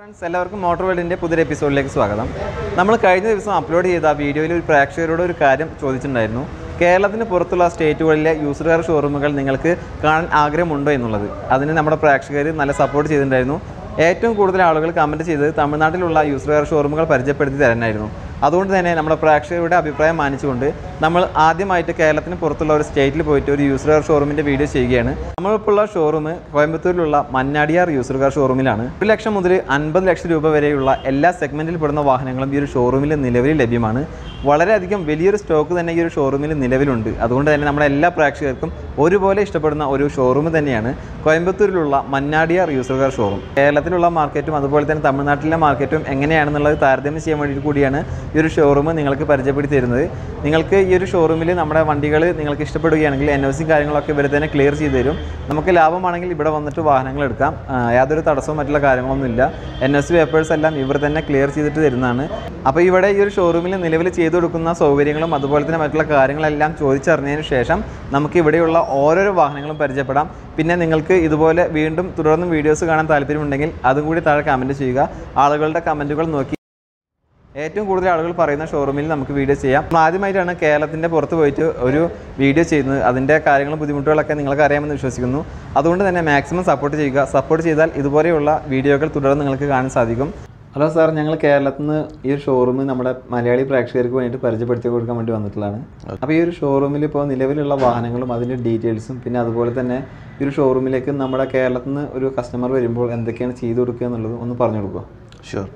friends എല്ലാവർക്കും motor വേൾഡിൻ്റെ പുതിയൊരു എപ്പിസോഡിലേക്ക് സ്വാഗതം നമ്മൾ കഴിഞ്ഞ ദിവസം അപ്ലോഡ് ചെയ്ത വീഡിയോയിൽ ഒരു പ്രേക്ഷകരോട് ഒരു കാര്യം ചോദിച്ചിട്ടുണ്ടായിരുന്നു കേരളത്തിന് പുറത്തുള്ള സ്റ്റേറ്റുകളിലെ യൂസർ കാർ ഷോറൂമുകൾ നിങ്ങൾക്ക് കാണാൻ ആഗ്രഹമുണ്ടോ എന്നുള്ളത് അതിന് നമ്മുടെ പ്രേക്ഷകർ നല്ല സപ്പോർട്ട് ചെയ്തിട്ടുണ്ടായിരുന്നു ഏറ്റവും കൂടുതൽ ആളുകൾ കമൻറ്റ് ചെയ്തത് തമിഴ്നാട്ടിലുള്ള യൂസർ കാർ ഷോറൂമുകൾ പരിചയപ്പെടുത്തി തരാനായിരുന്നു അതുകൊണ്ട് തന്നെ നമ്മുടെ പ്രേക്ഷകരുടെ അഭിപ്രായം മാനിച്ചുകൊണ്ട് നമ്മൾ ആദ്യമായിട്ട് കേരളത്തിന് പുറത്തുള്ള ഒരു സ്റ്റേറ്റിൽ പോയിട്ട് ഒരു യൂസർ കാർ ഷോറൂമിൻ്റെ വീഡിയോ ചെയ്യുകയാണ് നമ്മളിപ്പോഴുള്ള ഷോറൂം കോയമ്പത്തൂരിലുള്ള മന്നാടിയാർ യൂസർ കാർ ഷോറൂമിലാണ് ഒരു ലക്ഷം മുതൽ അൻപത് ലക്ഷം രൂപ വരെയുള്ള എല്ലാ സെഗ്മെൻറ്റിൽ പെടുന്ന വാഹനങ്ങളും ഈ ഒരു ഷോറൂമിൽ നിലവിൽ ലഭ്യമാണ് വളരെയധികം വലിയൊരു സ്റ്റോക്ക് തന്നെ ഈ ഒരു ഷോറൂമിൽ നിലവിലുണ്ട് അതുകൊണ്ട് തന്നെ നമ്മുടെ എല്ലാ പ്രേക്ഷകർക്കും ഒരുപോലെ ഇഷ്ടപ്പെടുന്ന ഒരു ഷോറൂം തന്നെയാണ് കോയമ്പത്തൂരിലുള്ള മന്നാടിയാർ യൂസർ കാർ ഷോറൂം കേരളത്തിലുള്ള മാർക്കറ്റും അതുപോലെ തന്നെ തമിഴ്നാട്ടിലെ മാർക്കറ്റും എങ്ങനെയാണെന്നുള്ളത് താരതമ്യം ചെയ്യാൻ വേണ്ടിയിട്ട് കൂടിയാണ് ഈ ഒരു ഷോറൂം നിങ്ങൾക്ക് പരിചയപ്പെടുത്തി തരുന്നത് നിങ്ങൾക്ക് ഈ ഒരു ഷോറൂമിൽ നമ്മുടെ വണ്ടികൾ നിങ്ങൾക്ക് ഇഷ്ടപ്പെടുകയാണെങ്കിൽ എൻ ഒ കാര്യങ്ങളൊക്കെ ഇവർ തന്നെ ക്ലിയർ ചെയ്ത് തരും നമുക്ക് ലാഭമാണെങ്കിൽ ഇവിടെ വന്നിട്ട് വാഹനങ്ങൾ എടുക്കാം യാതൊരു തടസ്സവും മറ്റുള്ള കാര്യങ്ങളൊന്നുമില്ല എൻ എസ് പേപ്പേഴ്സ് എല്ലാം ഇവർ തന്നെ ക്ലിയർ ചെയ്തിട്ട് തരുന്നതാണ് അപ്പോൾ ഇവിടെ ഈ ഒരു ഷോറൂമിൽ നിലവിൽ ചെയ്തു കൊടുക്കുന്ന സൗകര്യങ്ങളും അതുപോലെ തന്നെ മറ്റുള്ള കാര്യങ്ങളെല്ലാം ചോദിച്ചറിഞ്ഞതിന് ശേഷം നമുക്ക് ഇവിടെയുള്ള ഓരോരോ വാഹനങ്ങളും പരിചയപ്പെടാം പിന്നെ നിങ്ങൾക്ക് ഇതുപോലെ വീണ്ടും തുടർന്നും വീഡിയോസ് കാണാൻ താല്പര്യമുണ്ടെങ്കിൽ അതും കൂടി താഴെ കമൻറ്റ് ചെയ്യുക ആളുകളുടെ കമൻറ്റുകൾ നോക്കി ഏറ്റവും കൂടുതൽ ആളുകൾ പറയുന്ന ഷോറൂമിൽ നമുക്ക് വീഡിയോ ചെയ്യാം ആദ്യമായിട്ടാണ് കേരളത്തിൻ്റെ പുറത്ത് പോയിട്ട് ഒരു വീഡിയോ ചെയ്യുന്നത് അതിൻ്റെ കാര്യങ്ങളും ബുദ്ധിമുട്ടുകളൊക്കെ നിങ്ങൾക്ക് അറിയാമെന്ന് വിശ്വസിക്കുന്നു അതുകൊണ്ട് തന്നെ മാക്സിമം സപ്പോർട്ട് ചെയ്യുക സപ്പോർട്ട് ചെയ്താൽ ഇതുപോലെയുള്ള വീഡിയോകൾ തുടർന്ന് നിങ്ങൾക്ക് കാണാൻ സാധിക്കും ഹലോ സാർ ഞങ്ങൾ കേരളത്തിൽ നിന്ന് ഈ ഷോറൂമ് നമ്മുടെ മലയാളി പ്രേക്ഷകർക്ക് വേണ്ടിയിട്ട് പരിചയപ്പെടുത്തി കൊടുക്കാൻ വേണ്ടി വന്നിട്ടുള്ളതാണ് അപ്പോൾ ഈ ഒരു ഷോറൂമിൽ ഇപ്പോൾ നിലവിലുള്ള വാഹനങ്ങളും അതിൻ്റെ ഡീറ്റെയിൽസും പിന്നെ അതുപോലെ തന്നെ ഈ ഒരു ഷോറൂമിലേക്ക് നമ്മുടെ കേരളത്തിൽ നിന്ന് ഒരു കസ്റ്റമർ വരുമ്പോൾ എന്തൊക്കെയാണ് ചെയ്തു കൊടുക്കുക എന്നുള്ളത് ഒന്ന് പറഞ്ഞു കൊടുക്കുക ഷുവർ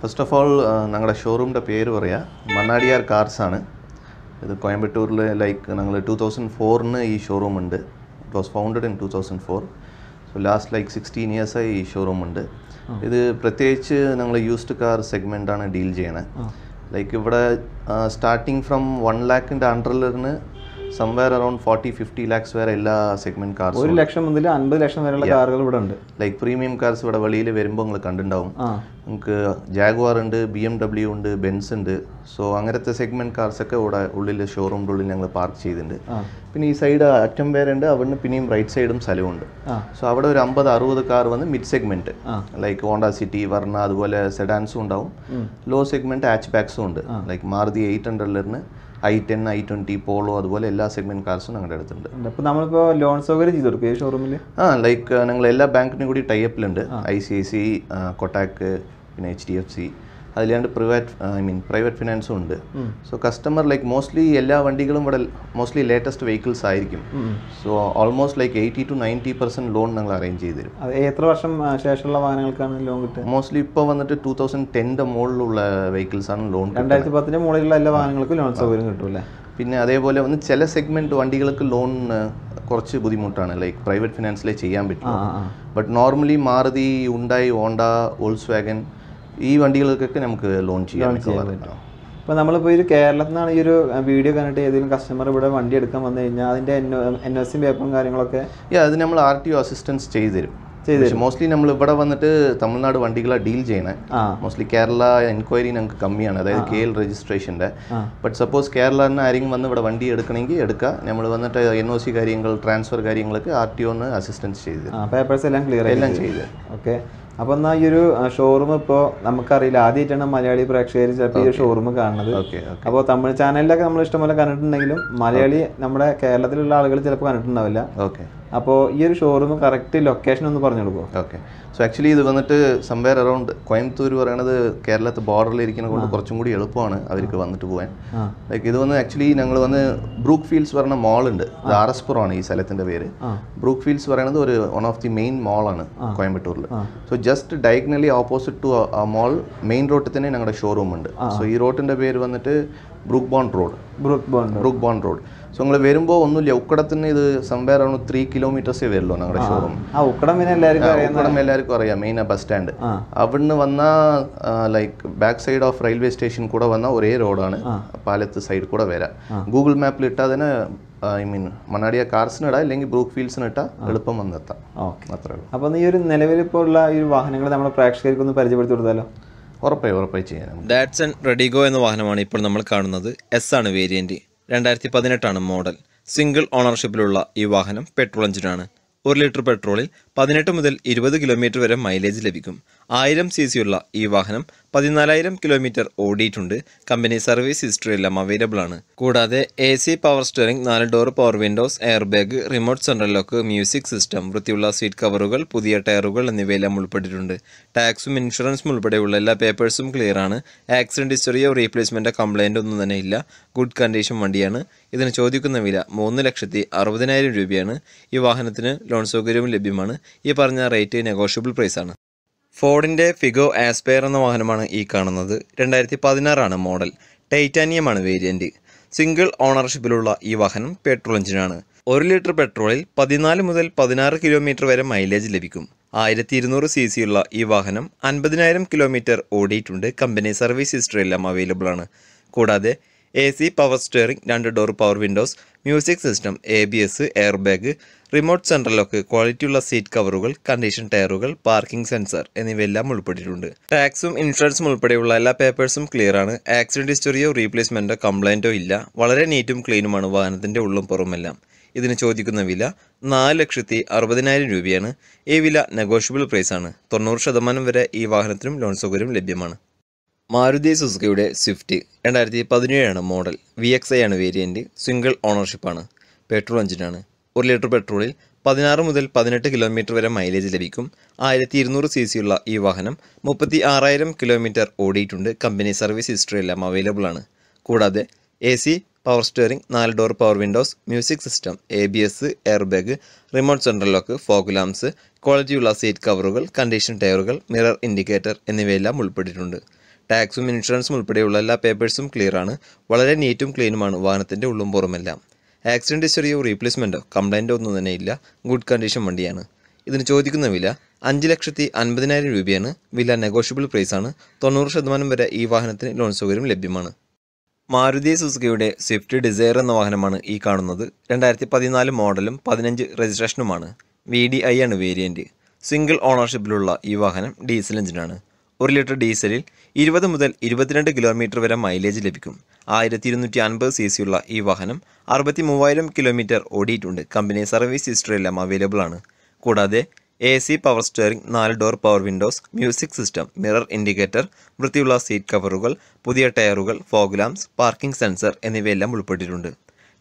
ഫസ്റ്റ് ഓഫ് ഓൾ ഞങ്ങളുടെ ഷോറൂമിൻ്റെ പേര് പറയാം മണ്ണാടിയാർ കാർസ് ആണ് ഇത് കോയമ്പത്തൂരിൽ ലൈക്ക് ഞങ്ങൾ ടു തൗസൻഡ് ഫോറിന് ഈ ഷോറൂം ഉണ്ട് it was founded in two thousand four so last like sixteen ഇയേഴ്സായി ഈ ഷോറൂം ഉണ്ട് ഇത് പ്രത്യേകിച്ച് ഞങ്ങൾ യൂസ്ഡ് കാർ സെഗ്മെൻ്റാണ് ഡീൽ ചെയ്യണത് ലൈക്ക് ഇവിടെ സ്റ്റാർട്ടിങ് ഫ്രം വൺ ലാക്കിൻ്റെ അണ്ടറിലിരുന്ന് somewhere around forty fifty lakhs വരെ എല്ലാ സെഗ്മെന്റ് കാർസ് ഒരു ലക്ഷം മുതൽ അൻപത് ലക്ഷം വരെയുള്ള കാറുകൾ ഇവിടെ ഉണ്ട് ലൈക് പ്രീമിയം കാർസ് ഇവിടെ വെളിയിൽ വരുമ്പോൾ നിങ്ങൾ കണ്ടുണ്ടാവും നിങ്ങൾക്ക് ജാഗ്വാർ ഉണ്ട് ബി എം ഡബ്ല്യു ഉണ്ട് ബെൻസ് ഉണ്ട് സോ അങ്ങനത്തെ സെഗ്മെന്റ് കാർസ് ഒക്കെ ഇവിടെ ഉള്ളിൽ ഷോറൂമിൻ്റെ ഉള്ളിൽ ഞങ്ങൾ പാർക്ക് ചെയ്തിട്ടുണ്ട് പിന്നെ ഈ സൈഡ് അറ്റം പേര് ഉണ്ട് അവിടുന്ന് പിന്നെയും റൈറ്റ് സൈഡും സ്ഥലമുണ്ട് സോ അവിടെ ഒരു അമ്പത് അറുപത് കാർ വന്ന് mid segment like Honda City Verna അതുപോലെ സെഡാൻസും ഉണ്ടാവും ലോ സെഗ്മെന്റ് ആച്ച് ബാക്സും ഉണ്ട് ലൈക്ക് മാർതി എയ്റ്റ് ഹൺഡ്രഡിലിരുന്ന് i ten i twenty Polo അതുപോലെ എല്ലാ സെഗ്മെൻറ്റ് കാർസും ഞങ്ങളുടെ അടുത്തുണ്ട് അപ്പോൾ നമ്മളിപ്പോൾ ലോൺ സൗകര്യം ചെയ്തു കൊടുക്കും ഈ ഷോറൂമിൽ ആ ലൈക്ക് ഞങ്ങൾ എല്ലാ ബാങ്കിനും കൂടി ടൈ അപ്പിലുണ്ട് I C I C Kotak പിന്നെ എച്ച് ഡി എഫ് സി അതിലാണ്ട് പ്രൈവറ്റ് ഐ മീൻ പ്രൈവറ്റ് ഫിനാൻസും ഉണ്ട് സോ കസ്റ്റമർ ലൈക്ക് മോസ്റ്റ്ലി എല്ലാ വണ്ടികളും ഇവിടെ മോസ്റ്റ്ലി ലേറ്റസ്റ്റ് വെഹിക്കിൾസ് ആയിരിക്കും so almost like eighty to ninety percent loan ഞങ്ങൾ അറേഞ്ച് ചെയ്ത് തരും എത്ര വർഷം ശേഷമുള്ള വാഹനങ്ങൾക്കാണ് ലോൺ കിട്ടുന്നത് മോസ്റ്റ്ലി ഇപ്പോൾ വന്നിട്ട് ടൂ തൗസൻഡ് ടെൻ്റെ മുകളിലുള്ള വെഹിക്കിൾസ് ആണ് ലോൺ രണ്ടായിരത്തി പത്തിൻ്റെ മുകളിലുള്ള എല്ലാ വാഹനങ്ങൾക്കും ലോൺ സൗകര്യം കിട്ടുമല്ലേ പിന്നെ അതേപോലെ വന്ന് ചില സെഗ്മെൻറ്റ് വണ്ടികൾക്ക് ലോൺ uh, കുറച്ച് ബുദ്ധിമുട്ടാണ് ലൈക്ക് പ്രൈവറ്റ് ഫിനാൻസിലേ ചെയ്യാൻ പറ്റും ബട്ട് നോർമലി മാറുതി ഉണ്ടായി ഓണ്ട ഓൾസ് വാഗൻ ഈ വണ്ടികൾക്കൊക്കെ നമുക്ക് ലോൺ ചെയ്യാൻ പറ്റും നമ്മളിപ്പോ ഒരു കേരളത്തിൽ നിന്നാണ് ഈ ഒരു വീഡിയോ കണ്ടിട്ട് ഏതെങ്കിലും കസ്റ്റമർ ഇവിടെ വണ്ടി എടുക്കാൻ വന്നു കഴിഞ്ഞാൽ അതിന്റെ എൻ എസ് സി പേപ്പറും കാര്യങ്ങളൊക്കെ അത് നമ്മൾ ആർ ടി ഒ അസിസ്റ്റൻസ് ചെയ്തു തരും മോസ്റ്റ്ലി നമ്മൾ ഇവിടെ വന്നിട്ട് തമിഴ്നാട് വണ്ടികളാണ് ഡീൽ ചെയ്യണേ മോസ്റ്റ്ലി കേരള എൻക്വയറി ഞങ്ങൾക്ക് കമ്മിയാണ് അതായത് കെ എൽ രജിസ്ട്രേഷൻ്റെ ബട്ട് സപ്പോസ് കേരളന്ന് ആരെങ്കിലും വന്ന് ഇവിടെ വണ്ടി എടുക്കണമെങ്കിൽ എടുക്കുക നമ്മൾ വന്നിട്ട് എൻ ഒ സി കാര്യങ്ങൾ ട്രാൻസ്ഫർ കാര്യങ്ങളൊക്കെ ആർ ടി ഒന്ന് അസിസ്റ്റൻസ് ചെയ്ത് പേപ്പേഴ്സ് എല്ലാം ക്ലിയർ എല്ലാം ചെയ്ത് ഓക്കെ അപ്പൊ എന്നാ ഈ ഒരു ഷോറൂം ഇപ്പോ നമുക്കറിയില്ല ആദ്യമായിട്ടാണ് മലയാളി പ്രേക്ഷകർ ചിലപ്പോൾ ഈ ഷോറൂം കാണുന്നത് അപ്പോൾ തമിഴ് ചാനലിലൊക്കെ നമ്മൾ ഇഷ്ടംപോലെ കണ്ടിട്ടുണ്ടെങ്കിലും മലയാളി നമ്മുടെ കേരളത്തിലുള്ള ആളുകൾ ചിലപ്പോൾ കണ്ടിട്ടുണ്ടാവില്ല ഓക്കെ അപ്പോൾ ഈ ഒരു ഷോറൂം കറക്റ്റ് ലൊക്കേഷൻ ഒന്ന് പറഞ്ഞു കൊടുക്കുമോ ഓക്കെ സോ ആക്ച്വലി ഇത് വന്നിട്ട് സംവെയർ അറൗണ്ട് കോയമ്പത്തൂർ പറയണത് കേരളത്തെ ബോർഡറിൽ ഇരിക്കുന്ന കൊണ്ട് കുറച്ചും കൂടി എളുപ്പമാണ് അവർക്ക് വന്നിട്ട് പോകാൻ ലൈക്ക് ഇത് വന്ന് ആക്ച്വലി ഞങ്ങൾ വന്ന് ബ്രൂക്ക് ഫീൽഡ്സ് പറയുന്ന മോളുണ്ട് ഇത് ആർ എസ് പുറമാണ് ഈ സ്ഥലത്തിൻ്റെ പേര് ബ്രൂക്ക് ഫീൽഡ്സ് പറയണത് ഒരു വൺ ഓഫ് ദി മെയിൻ മോളാണ് കോയമ്പത്തൂരിൽ so just diagonally opposite to ആ മോൾ മെയിൻ റോട്ടിൽ തന്നെ ഞങ്ങളുടെ ഷോറൂം ഉണ്ട് സോ ഈ റോട്ടിൻ്റെ പേര് വന്നിട്ട് Brooke Bond road Brooke Bond Brooke Bond road so നിങ്ങൾ വരുമ്പോൾ ഒന്നുമില്ല ഉക്കടത്തിന് ഇത് സംവേർ ആണ് ത്രീ കിലോമീറ്റേഴ്സേ വരുള്ളൂ ഞങ്ങളുടെ ഷോറൂം ഉക്കടം എല്ലാവർക്കും അറിയാം മെയിൻ ബസ് സ്റ്റാൻഡ് അവിടുന്ന് വന്ന like back side of railway station കൂടെ വന്ന ഒരേ റോഡാണ് പാലത്ത് സൈഡ് കൂടെ വരാം ഗൂഗിൾ മാപ്പിൽ ഇട്ടാൽ തന്നെ ഐ മീൻ മണ്ണാടിയ ഇടാം അല്ലെങ്കിൽ ബ്രൂക്ക് ഇട്ടാൽ എളുപ്പം വന്നെത്താം അത്രേ ഉള്ളൂ അപ്പോൾ ഈ ഒരു നിലവിലിപ്പോൾ ഉള്ള ഈ വാഹനങ്ങൾ നമ്മുടെ പ്രേക്ഷകർക്ക് ഒന്ന് പരിചയപ്പെടുത്തി കൊടുത്താലോ ഉറപ്പായി ഉറപ്പായി ചെയ്യാനും ഡാറ്റ്സൺ റെഡിഗോ എന്ന വാഹനമാണ് ഇപ്പോൾ നമ്മൾ കാണുന്നത് എസ് ആണ് വേരിയൻറ്റ് രണ്ടായിരത്തി പതിനെട്ടാണ് മോഡൽ സിംഗിൾ ഓണർഷിപ്പിലുള്ള ഈ വാഹനം പെട്രോൾ എഞ്ചിനാണ് ഒരു ലിറ്റർ പെട്രോളിൽ പതിനെട്ട് മുതൽ ഇരുപത് കിലോമീറ്റർ വരെ മൈലേജ് ലഭിക്കും ആയിരം സി സിയുള്ള ഈ വാഹനം പതിനാലായിരം കിലോമീറ്റർ ഓടിയിട്ടുണ്ട് കമ്പനി സർവീസ് ഹിസ്റ്ററി എല്ലാം അവൈലബിൾ ആണ് കൂടാതെ എ സി പവർ സ്റ്റിയറിംഗ് നാല് door power windows air bag remote central lock music system വൃത്തിയുള്ള സീറ്റ് കവറുകൾ പുതിയ ടയറുകൾ എന്നിവയെല്ലാം ഉൾപ്പെട്ടിട്ടുണ്ട് ടാക്സും ഇൻഷുറൻസും ഉൾപ്പെടെയുള്ള എല്ലാ പേപ്പേഴ്സും ക്ലിയർ ആണ് ആക്സിഡന്റ് ഹിസ്റ്ററിയോ റീപ്ലേസ്മെന്റോ കംപ്ലൈൻ്റ് ഒന്നും തന്നെ ഇല്ല ഗുഡ് കണ്ടീഷൻ വണ്ടിയാണ് ഇതിന് ചോദിക്കുന്ന വില മൂന്ന് ലക്ഷത്തി അറുപതിനായിരം രൂപയാണ് ഈ വാഹനത്തിന് ലോൺ സൗകര്യവും ലഭ്യമാണ് ഈ പറഞ്ഞ റേറ്റ് നെഗോഷ്യബിൾ പ്രൈസാണ് ഫോർഡിൻ്റെ ഫിഗോ ആസ്പെയർ എന്ന വാഹനമാണ് ഈ കാണുന്നത് രണ്ടായിരത്തി പതിനാറാണ് മോഡൽ ടൈറ്റാനിയമാണ് വേരിയൻറ്റ് സിംഗിൾ ഓണർഷിപ്പിലുള്ള ഈ വാഹനം പെട്രോൾ എഞ്ചിനാണ് ഒരു ലിറ്റർ പെട്രോളിൽ പതിനാല് മുതൽ പതിനാറ് കിലോമീറ്റർ വരെ മൈലേജ് ലഭിക്കും ആയിരത്തി ഇരുന്നൂറ് സി സിയുള്ള ഈ വാഹനം അൻപതിനായിരം കിലോമീറ്റർ ഓടിയിട്ടുണ്ട് കമ്പനി സർവീസ് ഹിസ്റ്ററി എല്ലാം അവൈലബിൾ ആണ് കൂടാതെ എ സി പവർ സ്റ്റിയറിംഗ് രണ്ട് door power windows music system A B S air bag remote central lock ക്വാളിറ്റിയുള്ള സീറ്റ് കവറുകൾ കണ്ടീഷൻ ടയറുകൾ പാർക്കിംഗ് സെൻസർ എന്നിവയെല്ലാം ഉൾപ്പെട്ടിട്ടുണ്ട് ടാക്സും ഇൻഷുറൻസും ഉൾപ്പെടെയുള്ള എല്ലാ പേപ്പേഴ്സും ക്ലിയർ ആണ് ആക്സിഡന്റ് ഹിസ്റ്ററിയോ റീപ്ലേസ്മെൻറ്റോ കംപ്ലൈൻറ്റോ ഇല്ല വളരെ നീറ്റും ക്ലീനുമാണ് വാഹനത്തിൻ്റെ ഉള്ളും പുറമെല്ലാം ഇതിന് ചോദിക്കുന്ന വില നാല് ലക്ഷത്തി അറുപതിനായിരം രൂപയാണ് ഈ വില നെഗോഷ്യബിൾ പ്രൈസാണ് തൊണ്ണൂറ് ശതമാനം വരെ ഈ വാഹനത്തിനും ലോൺ സൗകര്യം ലഭ്യമാണ് മാരുതി സുസുക്കിയുടെ സ്വിഫ്റ്റ് രണ്ടായിരത്തി പതിനേഴാണ് മോഡൽ വി എക്സ് ഐ ആണ് വേരിയൻറ്റ് സിംഗിൾ ഓണർഷിപ്പാണ് പെട്രോൾ എഞ്ചിനാണ് ഒരു ലിറ്റർ പെട്രോളിൽ പതിനാറ് മുതൽ പതിനെട്ട് കിലോമീറ്റർ വരെ മൈലേജ് ലഭിക്കും ആയിരത്തി ഇരുന്നൂറ് സി സിയുള്ള ഈ വാഹനം മുപ്പത്തി ആറായിരം കിലോമീറ്റർ ഓടിയിട്ടുണ്ട് കമ്പനി സർവീസ് ഹിസ്റ്ററി എല്ലാം അവൈലബിൾ ആണ് കൂടാതെ എ സി പവർ സ്റ്റിയറിംഗ് നാല് door power windows music system A B S air bag remote central lock fog ക്വാളിറ്റിയുള്ള സീറ്റ് കവറുകൾ കണ്ടീഷൻ ടയറുകൾ മിറർ ഇൻഡിക്കേറ്റർ എന്നിവയെല്ലാം ഉൾപ്പെട്ടിട്ടുണ്ട് ടാക്സും ഇൻഷുറൻസും ഉൾപ്പെടെയുള്ള എല്ലാ പേപ്പേഴ്സും ക്ലിയറാണ് വളരെ നീറ്റും ക്ലീനുമാണ് വാഹനത്തിൻ്റെ ഉള്ളും പുറമെല്ലാം ആക്സിഡൻറ്റ് ഹിസ്റ്ററിയോ റീപ്ലേസ്മെൻറ്റോ കംപ്ലൈൻറ്റോ ഒന്നും തന്നെ ഇല്ല ഗുഡ് കണ്ടീഷൻ വണ്ടിയാണ് ഇതിന് ചോദിക്കുന്ന വില അഞ്ച് ലക്ഷത്തി അൻപതിനായിരം രൂപയാണ് വില നെഗോഷ്യബിൾ പ്രൈസാണ് തൊണ്ണൂറ് ശതമാനം വരെ ഈ വാഹനത്തിന് ലോൺ സൗകര്യം ലഭ്യമാണ് മാരുതി സുസുക്കിയുടെ സ്വിഫ്റ്റ് ഡിസയർ എന്ന വാഹനമാണ് ഈ കാണുന്നത് രണ്ടായിരത്തി പതിനാല് മോഡലും പതിനഞ്ച് രജിസ്ട്രേഷനുമാണ് വി ഡി ഐ ആണ് വേരിയൻറ്റ് സിംഗിൾ ഓണർഷിപ്പിലുള്ള ഈ വാഹനം ഡീസൽ എഞ്ചിനാണ് ഒരു ലിറ്റർ ഡീസലിൽ ഇരുപത് മുതൽ ഇരുപത്തിരണ്ട് കിലോമീറ്റർ വരെ മൈലേജ് ലഭിക്കും ആയിരത്തി ഇരുന്നൂറ്റി അൻപത് സി ഉള്ള ഈ വാഹനം അറുപത്തി മൂവായിരം കിലോമീറ്റർ ഓടിയിട്ടുണ്ട് കമ്പനി സർവീസ് ഹിസ്റ്ററിയെല്ലാം അവൈലബിൾ ആണ് കൂടാതെ എ സി പവർ സ്റ്റിയറിംഗ് നാല് door power windows music system mirror indicator വൃത്തിയുള്ള സീറ്റ് കവറുകൾ പുതിയ ടയറുകൾ ഫോഗ് പാർക്കിംഗ് സെൻസർ എന്നിവയെല്ലാം ഉൾപ്പെട്ടിട്ടുണ്ട്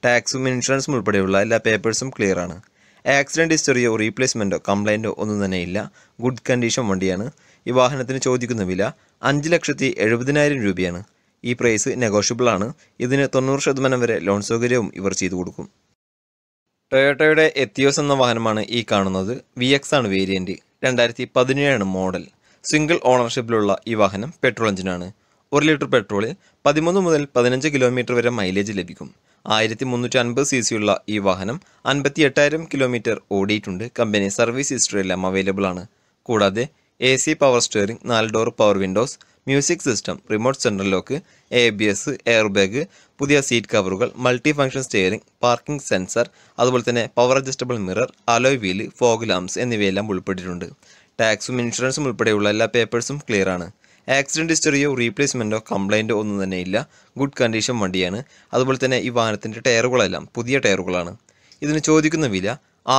ടാക്സും ഇൻഷുറൻസും ഉൾപ്പെടെയുള്ള എല്ലാ പേപ്പേഴ്സും ക്ലിയർ ആണ് ആക്സിഡൻറ്റ് ഹിസ്റ്ററിയോ റീപ്ലേസ്മെൻറ്റോ കംപ്ലൈൻറ്റോ ഒന്നും തന്നെയില്ല ഗുഡ് കണ്ടീഷൻ വണ്ടിയാണ് ഈ വാഹനത്തിന് ചോദിക്കുന്ന വില അഞ്ച് ലക്ഷത്തി എഴുപതിനായിരം രൂപയാണ് ഈ പ്രൈസ് നെഗോഷ്യബിൾ ആണ് ഇതിന് തൊണ്ണൂറ് ശതമാനം വരെ ലോൺ സൗകര്യവും ഇവർ ചെയ്തു കൊടുക്കും ടൊയോട്ടയുടെ എത്തിയോസ് എന്ന വാഹനമാണ് ഈ കാണുന്നത് വി എക്സ് ആണ് വേരിയൻറ്റ് രണ്ടായിരത്തി പതിനേഴാണ് മോഡൽ സിംഗിൾ ഓണർഷിപ്പിലുള്ള ഈ വാഹനം പെട്രോൾ എഞ്ചിനാണ് ഒരു ലിറ്റർ പെട്രോളിൽ പതിമൂന്ന് മുതൽ പതിനഞ്ച് കിലോമീറ്റർ വരെ മൈലേജ് ലഭിക്കും ആയിരത്തി മുന്നൂറ്റി അൻപത് സി സിയുള്ള ഈ വാഹനം അൻപത്തി എട്ടായിരം കിലോമീറ്റർ ഓടിയിട്ടുണ്ട് കമ്പനി സർവീസ് ഹിസ്റ്ററി എല്ലാം അവൈലബിൾ ആണ് കൂടാതെ എ സി പവർ സ്റ്റിയറിംഗ് നാല് door power windows music system remote central lock A B S air bag പുതിയ സീറ്റ് കവറുകൾ multi function steering parking sensor അതുപോലെ തന്നെ power adjustable mirror alloy wheel fog lamps എന്നിവയെല്ലാം ഉൾപ്പെട്ടിട്ടുണ്ട് ടാക്സും ഇൻഷുറൻസും ഉൾപ്പെടെയുള്ള എല്ലാ പേപ്പേഴ്സും ക്ലിയർ ആണ് ആക്സിഡൻറ്റ് ഹിസ്റ്ററിയോ റീപ്ലേസ്മെൻറ്റോ കംപ്ലൈൻറ്റോ ഒന്നും തന്നെ ഇല്ല ഗുഡ് കണ്ടീഷൻ വണ്ടിയാണ് അതുപോലെ തന്നെ ഈ വാഹനത്തിൻ്റെ ടയറുകളെല്ലാം പുതിയ ടയറുകളാണ് ഇതിന് ചോദിക്കുന്ന വില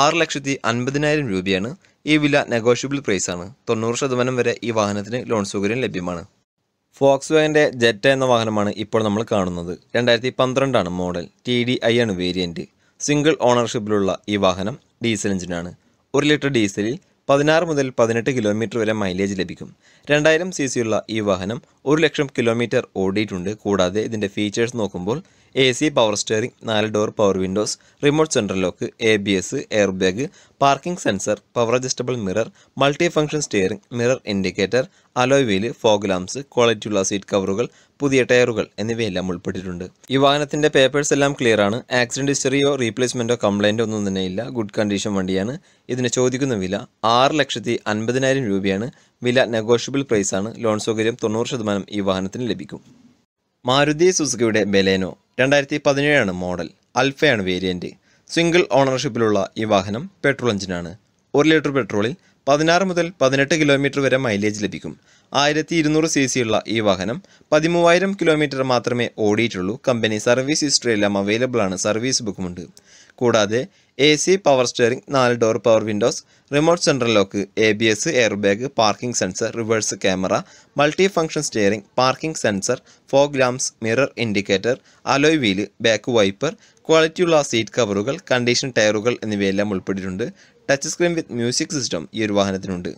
ആറ് ലക്ഷത്തി അൻപതിനായിരം രൂപയാണ് ഈ വില നെഗോഷ്യബിൾ പ്രൈസാണ് തൊണ്ണൂറ് ശതമാനം വരെ ഈ വാഹനത്തിന് ലോൺ സൗകര്യം ലഭ്യമാണ് ഫോക്സ് വാഗൻ്റെ ജെറ്റ എന്ന വാഹനമാണ് ഇപ്പോൾ നമ്മൾ കാണുന്നത് രണ്ടായിരത്തി പന്ത്രണ്ടാണ് മോഡൽ ടി ഡി ഐ ആണ് വേരിയൻറ്റ് സിംഗിൾ ഓണർഷിപ്പിലുള്ള ഈ വാഹനം ഡീസൽ എഞ്ചിനാണ് ഒരു ലിറ്റർ ഡീസലിൽ പതിനാറ് മുതൽ പതിനെട്ട് കിലോമീറ്റർ വരെ മൈലേജ് ലഭിക്കും രണ്ടായിരം സി സിയുള്ള ഈ വാഹനം ഒരു ലക്ഷം കിലോമീറ്റർ ഓടിയിട്ടുണ്ട് കൂടാതെ ഇതിൻ്റെ ഫീച്ചേഴ്സ് നോക്കുമ്പോൾ എ സി പവർ സ്റ്റിയറിംഗ് നാല് door power windows remote central lock A B S air bag parking sensor power adjustable mirror multi function steering mirror indicator alloy wheel fog lamps ക്വാളിറ്റിയുള്ള seat കവറുകൾ പുതിയ ടയറുകൾ എന്നിവയെല്ലാം ഉൾപ്പെട്ടിട്ടുണ്ട് ഈ വാഹനത്തിൻ്റെ പേപ്പേഴ്സ് എല്ലാം ക്ലിയർ ആണ് ആക്സിഡൻറ്റ് ഹിസ്റ്ററിയോ റീപ്ലേസ്മെൻറ്റോ കംപ്ലൈൻറ്റോ ഒന്നും തന്നെ ഇല്ല ഗുഡ് കണ്ടീഷൻ വണ്ടിയാണ് ഇതിന് ചോദിക്കുന്ന വില ആറ് ലക്ഷത്തി അൻപതിനായിരം രൂപയാണ് വില നെഗോഷ്യബിൾ പ്രൈസാണ് ലോൺ സൗകര്യം തൊണ്ണൂറ് ശതമാനം ഈ വാഹനത്തിന് ലഭിക്കും മാരുതി സുസുക്കിയുടെ ബെലേനോ രണ്ടായിരത്തി പതിനേഴാണ് മോഡൽ അൽഫയാണ് വേരിയൻറ്റ് സിംഗിൾ ഓണർഷിപ്പിലുള്ള ഈ വാഹനം പെട്രോൾ എഞ്ചിനാണ് ഒരു ലിറ്റർ പെട്രോളിൽ പതിനാറ് മുതൽ പതിനെട്ട് കിലോമീറ്റർ വരെ മൈലേജ് ലഭിക്കും ആയിരത്തി ഇരുന്നൂറ് സി സിയുള്ള ഈ വാഹനം പതിമൂവായിരം കിലോമീറ്റർ മാത്രമേ ഓടിയിട്ടുള്ളൂ കമ്പനി സർവീസ് ഹിസ്റ്ററിയെല്ലാം അവൈലബിൾ ആണ് സർവീസ് ബുക്കുമുണ്ട് കൂടാതെ എ സി പവർ സ്റ്റിയറിംഗ് നാല് door power windows remote central lock A B S air bag parking sensor reverse camera multi function steering parking sensor fog lamps mirror indicator alloy wheel back wiper ക്വാളിറ്റിയുള്ള seat കവറുകൾ condition ടയറുകൾ എന്നിവയെല്ലാം ഉൾപ്പെട്ടിട്ടുണ്ട് touch screen with music system ഈ ഒരു വാഹനത്തിനുണ്ട്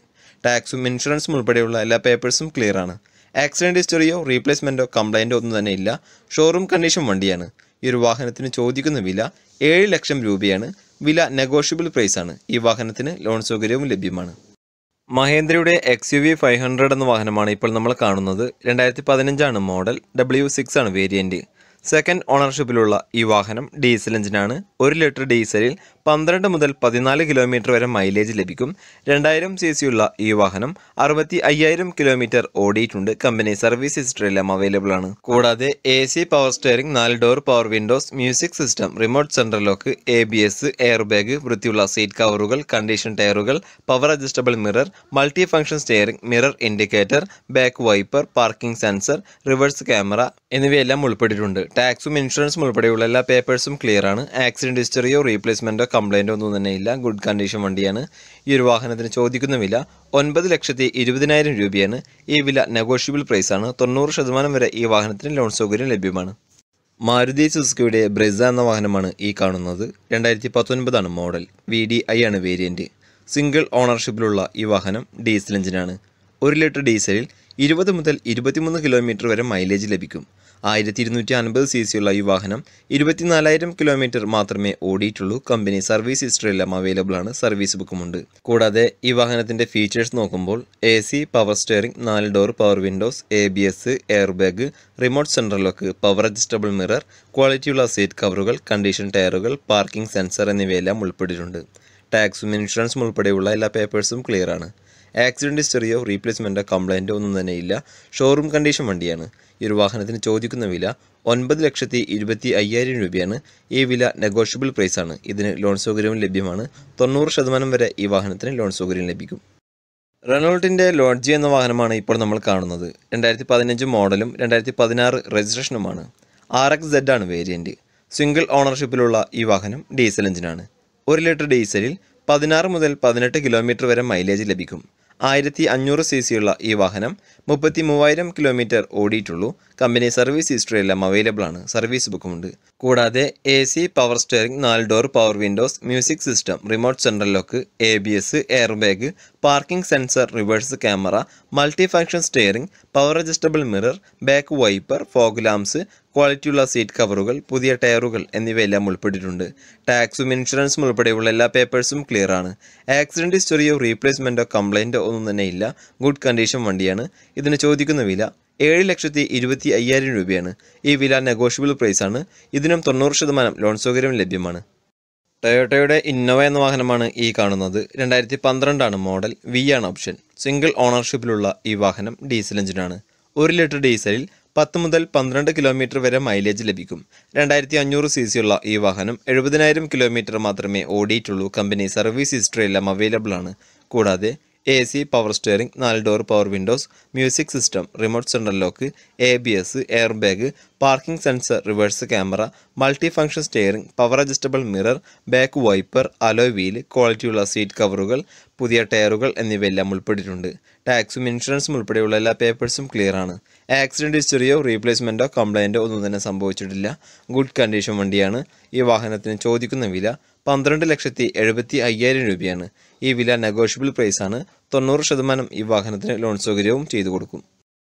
ടാക്സും ഇൻഷുറൻസും ഉൾപ്പെടെയുള്ള എല്ലാ പേപ്പേഴ്സും ക്ലിയർ ആണ് ആക്സിഡൻറ്റ് ഹിസ്റ്ററിയോ റീപ്ലേസ്മെൻറ്റോ കംപ്ലൈൻറ്റോ ഒന്നും തന്നെ ഇല്ല ഷോറൂം കണ്ടീഷൻ വണ്ടിയാണ് ഈ ഒരു വാഹനത്തിന് ചോദിക്കുന്ന വില ഏഴ് ലക്ഷം രൂപയാണ് വില നെഗോഷ്യബിൾ പ്രൈസാണ് ഈ വാഹനത്തിന് ലോൺ സൗകര്യവും ലഭ്യമാണ് മഹേന്ദ്രയുടെ X U V five hundred എന്ന വാഹനമാണ് ഇപ്പോൾ നമ്മൾ കാണുന്നത് രണ്ടായിരത്തി പതിനഞ്ചാണ് മോഡൽ ഡബ്ല്യു സിക്സ് ആണ് വേരിയൻറ്റ് സെക്കൻഡ് ഓണർഷിപ്പിലുള്ള ഈ വാഹനം ഡീസൽ എഞ്ചിനാണ് ഒരു ലിറ്റർ ഡീസലിൽ പന്ത്രണ്ട് മുതൽ പതിനാല് കിലോമീറ്റർ വരെ മൈലേജ് ലഭിക്കും രണ്ടായിരം സി ഉള്ള ഈ വാഹനം അറുപത്തി അയ്യായിരം കിലോമീറ്റർ ഓടിയിട്ടുണ്ട് കമ്പനി സർവീസ് ഹിസ്റ്ററിയെല്ലാം അവൈലബിൾ ആണ് കൂടാതെ എ സി പവർ സ്റ്റിയറിംഗ് നാല് door power windows music system remote central lock A B S air bag വൃത്തിയുള്ള സീറ്റ് കവറുകൾ കണ്ടീഷൻ ടയറുകൾ power adjustable mirror multi function steering mirror indicator back wiper parking sensor reverse camera എന്നിവയെല്ലാം ഉൾപ്പെട്ടിട്ടുണ്ട് ടാക്സും ഇൻഷുറൻസും ഉൾപ്പെടെയുള്ള എല്ലാ പേപ്പേഴ്സും ക്ലിയർ ആണ് ആക്സിഡന്റ് ഹിസ്റ്ററിയോ റീപ്ലേസ്മെന്റോ കംപ്ലൈൻ്റ് ഒന്നും തന്നെ ഇല്ല ഗുഡ് കണ്ടീഷൻ വണ്ടിയാണ് ഈ ഒരു വാഹനത്തിന് ചോദിക്കുന്ന വില ഒൻപത് ലക്ഷത്തി ഇരുപതിനായിരം രൂപയാണ് ഈ വില നെഗോഷ്യബിൾ പ്രൈസാണ് തൊണ്ണൂറ് ശതമാനം വരെ ഈ വാഹനത്തിന് ലോൺ സൗകര്യം ലഭ്യമാണ് മാരുതി സുസുക്കിയുടെ ബ്രെസ എന്ന വാഹനമാണ് ഈ കാണുന്നത് രണ്ടായിരത്തി പത്തൊൻപതാണ് മോഡൽ വി ഡി ഐ ആണ് വേരിയൻറ്റ് സിംഗിൾ ഓണർഷിപ്പിലുള്ള ഈ വാഹനം ഡീസൽ എഞ്ചിനാണ് ഒരു ലിറ്റർ ഡീസലിൽ ഇരുപത് മുതൽ ഇരുപത്തിമൂന്ന് കിലോമീറ്റർ വരെ മൈലേജ് ലഭിക്കും ആയിരത്തി ഇരുന്നൂറ്റി അൻപത് സി സിയുള്ള ഈ വാഹനം ഇരുപത്തിനാലായിരം കിലോമീറ്റർ മാത്രമേ ഓടിയിട്ടുള്ളൂ കമ്പനി സർവീസ് ഹിസ്റ്ററിയെല്ലാം അവൈലബിൾ ആണ് സർവീസ് ബുക്കുമുണ്ട് കൂടാതെ ഈ വാഹനത്തിൻ്റെ ഫീച്ചേഴ്സ് നോക്കുമ്പോൾ എ സി പവർ സ്റ്റിയറിംഗ് നാല് door power windows A B S air bag remote central lock power adjustable mirror ക്വാളിറ്റിയുള്ള സീറ്റ് കവറുകൾ കണ്ടീഷൻ ടയറുകൾ പാർക്കിംഗ് സെൻസർ എന്നിവയെല്ലാം ഉൾപ്പെട്ടിട്ടുണ്ട് ടാക്സും ഇൻഷുറൻസും ഉൾപ്പെടെയുള്ള എല്ലാ പേപ്പേഴ്സും ക്ലിയർ ആണ് ആക്സിഡൻറ്റ് ഹിസ്റ്ററിയോ റീപ്ലേസ്മെൻറ്റോ കംപ്ലയിൻറ്റോ ഒന്നും തന്നെ ഇല്ല ഷോറൂം കണ്ടീഷൻ വണ്ടിയാണ് ഈ ഒരു വാഹനത്തിന് ചോദിക്കുന്ന വില ഒൻപത് ലക്ഷത്തി ഇരുപത്തി അയ്യായിരം രൂപയാണ് ഈ വില നെഗോഷ്യബിൾ പ്രൈസാണ് ഇതിന് ലോൺ സൗകര്യവും ലഭ്യമാണ് തൊണ്ണൂറ് ശതമാനം വരെ ഈ വാഹനത്തിന് ലോൺ സൗകര്യം ലഭിക്കും റെനോൾട്ടിൻ്റെ ലോഡ്ജി എന്ന വാഹനമാണ് ഇപ്പോൾ നമ്മൾ കാണുന്നത് രണ്ടായിരത്തി പതിനഞ്ച് മോഡലും രണ്ടായിരത്തി പതിനാറ് രജിസ്ട്രേഷനുമാണ് ആർ എക്സ് സെഡ് ആണ് വേരിയൻറ്റ് സിംഗിൾ ഓണർഷിപ്പിലുള്ള ഈ വാഹനം ഡീസൽ എഞ്ചിനാണ് ഒരു ലിറ്റർ ഡീസലിൽ പതിനാറ് മുതൽ പതിനെട്ട് കിലോമീറ്റർ വരെ മൈലേജ് ലഭിക്കും ആയിരത്തി അഞ്ഞൂറ് സി സിയുള്ള ഈ വാഹനം മുപ്പത്തി മൂവായിരം കിലോമീറ്റർ ഓടിയിട്ടുള്ളൂ കമ്പനി സർവീസ് ഹിസ്റ്ററി എല്ലാം അവൈലബിൾ ആണ് സർവീസ് ബുക്കുമുണ്ട് കൂടാതെ എ സി പവർ സ്റ്റിയറിംഗ് നാല് door power windows music system remote central lock A B S air bag parking sensor reverse camera multi function steering power adjustable mirror back wiper fog lamps ക്വാളിറ്റിയുള്ള seat കവറുകൾ പുതിയ ടയറുകൾ എന്നിവയെല്ലാം ഉൾപ്പെട്ടിട്ടുണ്ട് ടാക്സും ഇൻഷുറൻസും ഉൾപ്പെടെയുള്ള എല്ലാ പേപ്പേഴ്സും ക്ലിയർ ആണ് ആക്സിഡൻറ്റ് ഹിസ്റ്ററിയോ റീപ്ലേസ്മെൻറ്റോ കംപ്ലൈൻറ്റോ ഒന്നും തന്നെ ഇല്ല ഗുഡ് കണ്ടീഷൻ വണ്ടിയാണ് ഇതിന് ചോദിക്കുന്ന വില ഏഴ് ലക്ഷത്തി ഇരുപത്തി അയ്യായിരം രൂപയാണ് ഈ വില നെഗോഷ്യബിൾ പ്രൈസാണ് ഇതിനും തൊണ്ണൂറ് ശതമാനം ലോൺ സൗകര്യം ലഭ്യമാണ് ടൊയോട്ടയുടെ ഇന്നോവ എന്ന വാഹനമാണ് ഈ കാണുന്നത് രണ്ടായിരത്തി പന്ത്രണ്ടാണ് മോഡൽ വി ആണ് ഓപ്ഷൻ സിംഗിൾ ഓണർഷിപ്പിലുള്ള ഈ വാഹനം ഡീസൽ എഞ്ചിനാണ് ഒരു ലിറ്റർ ഡീസലിൽ പത്ത് മുതൽ പന്ത്രണ്ട് കിലോമീറ്റർ വരെ മൈലേജ് ലഭിക്കും രണ്ടായിരത്തി അഞ്ഞൂറ് സി ഉള്ള ഈ വാഹനം എഴുപതിനായിരം കിലോമീറ്റർ മാത്രമേ ഓടിയിട്ടുള്ളൂ കമ്പനി സർവീസ് ഹിസ്റ്ററി എല്ലാം അവൈലബിൾ ആണ് കൂടാതെ എ സി പവർ സ്റ്റിയറിംഗ് നാല് door power windows music system remote central lock A B S air bag parking sensor reverse camera multi function steering power adjustable mirror back wiper alloy wheel ക്വാളിറ്റിയുള്ള seat കവറുകൾ പുതിയ ടയറുകൾ എന്നിവയെല്ലാം ഉൾപ്പെട്ടിട്ടുണ്ട് ടാക്സും ഇൻഷുറൻസും ഉൾപ്പെടെയുള്ള എല്ലാ പേപ്പേഴ്സും ക്ലിയർ ആണ് ആക്സിഡൻറ്റ് ഹിസ്റ്ററിയോ റീപ്ലേസ്മെൻറ്റോ കംപ്ലയിൻറ്റോ ഒന്നും തന്നെ സംഭവിച്ചിട്ടില്ല ഗുഡ് കണ്ടീഷൻ വണ്ടിയാണ് ഈ വാഹനത്തിന് ചോദിക്കുന്ന വില പന്ത്രണ്ട് ലക്ഷത്തി എഴുപത്തി അയ്യായിരം രൂപയാണ് ഈ വില നെഗോഷ്യബിൾ പ്രൈസാണ് തൊണ്ണൂറ് ശതമാനം ഈ വാഹനത്തിന് ലോൺ സൗകര്യവും ചെയ്തു കൊടുക്കും